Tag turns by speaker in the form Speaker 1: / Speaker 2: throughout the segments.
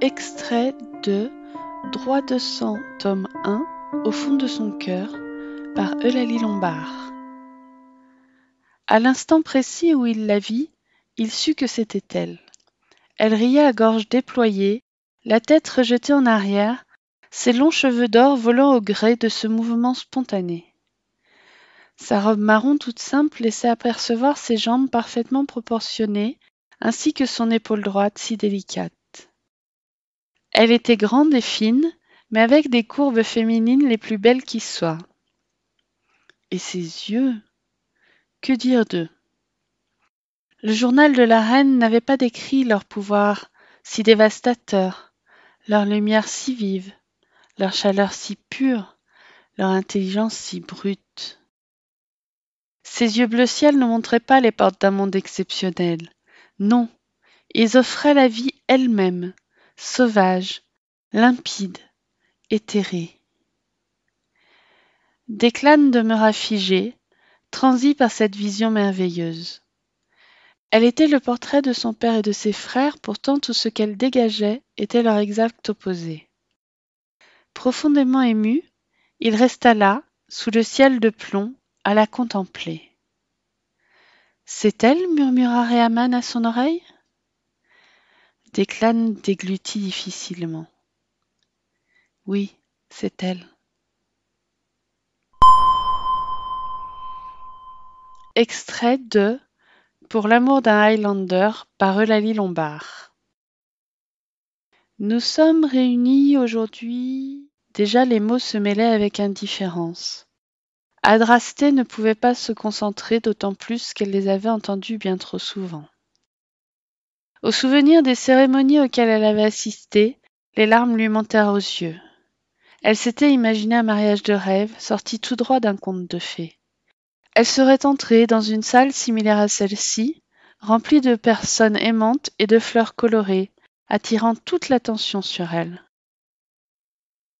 Speaker 1: Extrait de Droit de sang, tome 1, Au fond de son cœur, par Eulalie Lombard. À l'instant précis où il la vit, il sut que c'était elle. Elle riait à gorge déployée, la tête rejetée en arrière, ses longs cheveux d'or volant au gré de ce mouvement spontané. Sa robe marron toute simple laissait apercevoir ses jambes parfaitement proportionnées, ainsi que son épaule droite si délicate. Elle était grande et fine, mais avec des courbes féminines les plus belles qui soient. Et ses yeux Que dire d'eux Le journal de la reine n'avait pas décrit leur pouvoir si dévastateur, leur lumière si vive, leur chaleur si pure, leur intelligence si brute. Ses yeux bleu ciel ne montraient pas les portes d'un monde exceptionnel. Non, ils offraient la vie elle-même, sauvage, limpide, éthéré. Declan demeura figé, transi par cette vision merveilleuse. Elle était le portrait de son père et de ses frères, pourtant tout ce qu'elle dégageait était leur exact opposé. Profondément ému, il resta là, sous le ciel de plomb, à la contempler. C'est elle murmura Réaman à son oreille. Déclane déglutit difficilement. Oui, c'est elle. Extrait de Pour l'amour d'un Highlander par Eulalie Lombard. Nous sommes réunis aujourd'hui. Déjà les mots se mêlaient avec indifférence. Adrastée ne pouvait pas se concentrer d'autant plus qu'elle les avait entendus bien trop souvent. Au souvenir des cérémonies auxquelles elle avait assisté, les larmes lui montèrent aux yeux. Elle s'était imaginé un mariage de rêve, sorti tout droit d'un conte de fées. Elle serait entrée dans une salle similaire à celle-ci, remplie de personnes aimantes et de fleurs colorées, attirant toute l'attention sur elle.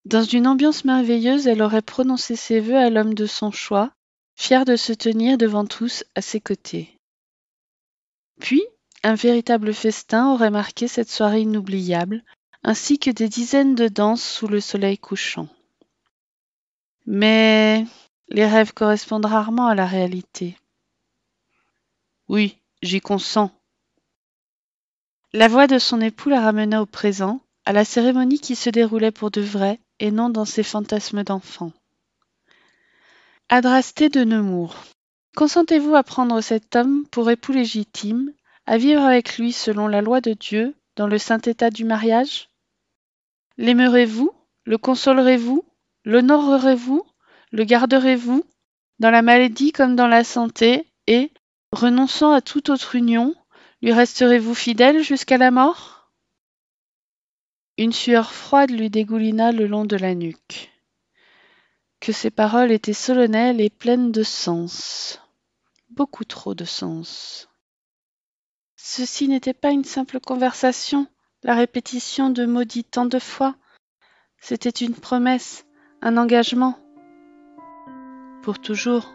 Speaker 1: Dans une ambiance merveilleuse, elle aurait prononcé ses vœux à l'homme de son choix, fière de se tenir devant tous à ses côtés. Puis, un véritable festin aurait marqué cette soirée inoubliable, ainsi que des dizaines de danses sous le soleil couchant. Mais les rêves correspondent rarement à la réalité. Oui, j'y consens. La voix de son époux la ramena au présent, à la cérémonie qui se déroulait pour de vrai et non dans ses fantasmes d'enfant. Adrasté de Nemours. Consentez-vous à prendre cet homme pour époux légitime à vivre avec lui selon la loi de Dieu, dans le saint état du mariage L'aimerez-vous Le consolerez-vous L'honorerez-vous Le garderez-vous Dans la maladie comme dans la santé Et, renonçant à toute autre union, lui resterez-vous fidèle jusqu'à la mort Une sueur froide lui dégoulina le long de la nuque. Que ces paroles étaient solennelles et pleines de sens. Beaucoup trop de sens. Ceci n'était pas une simple conversation, la répétition de mots tant de fois. C'était une promesse, un engagement. Pour toujours.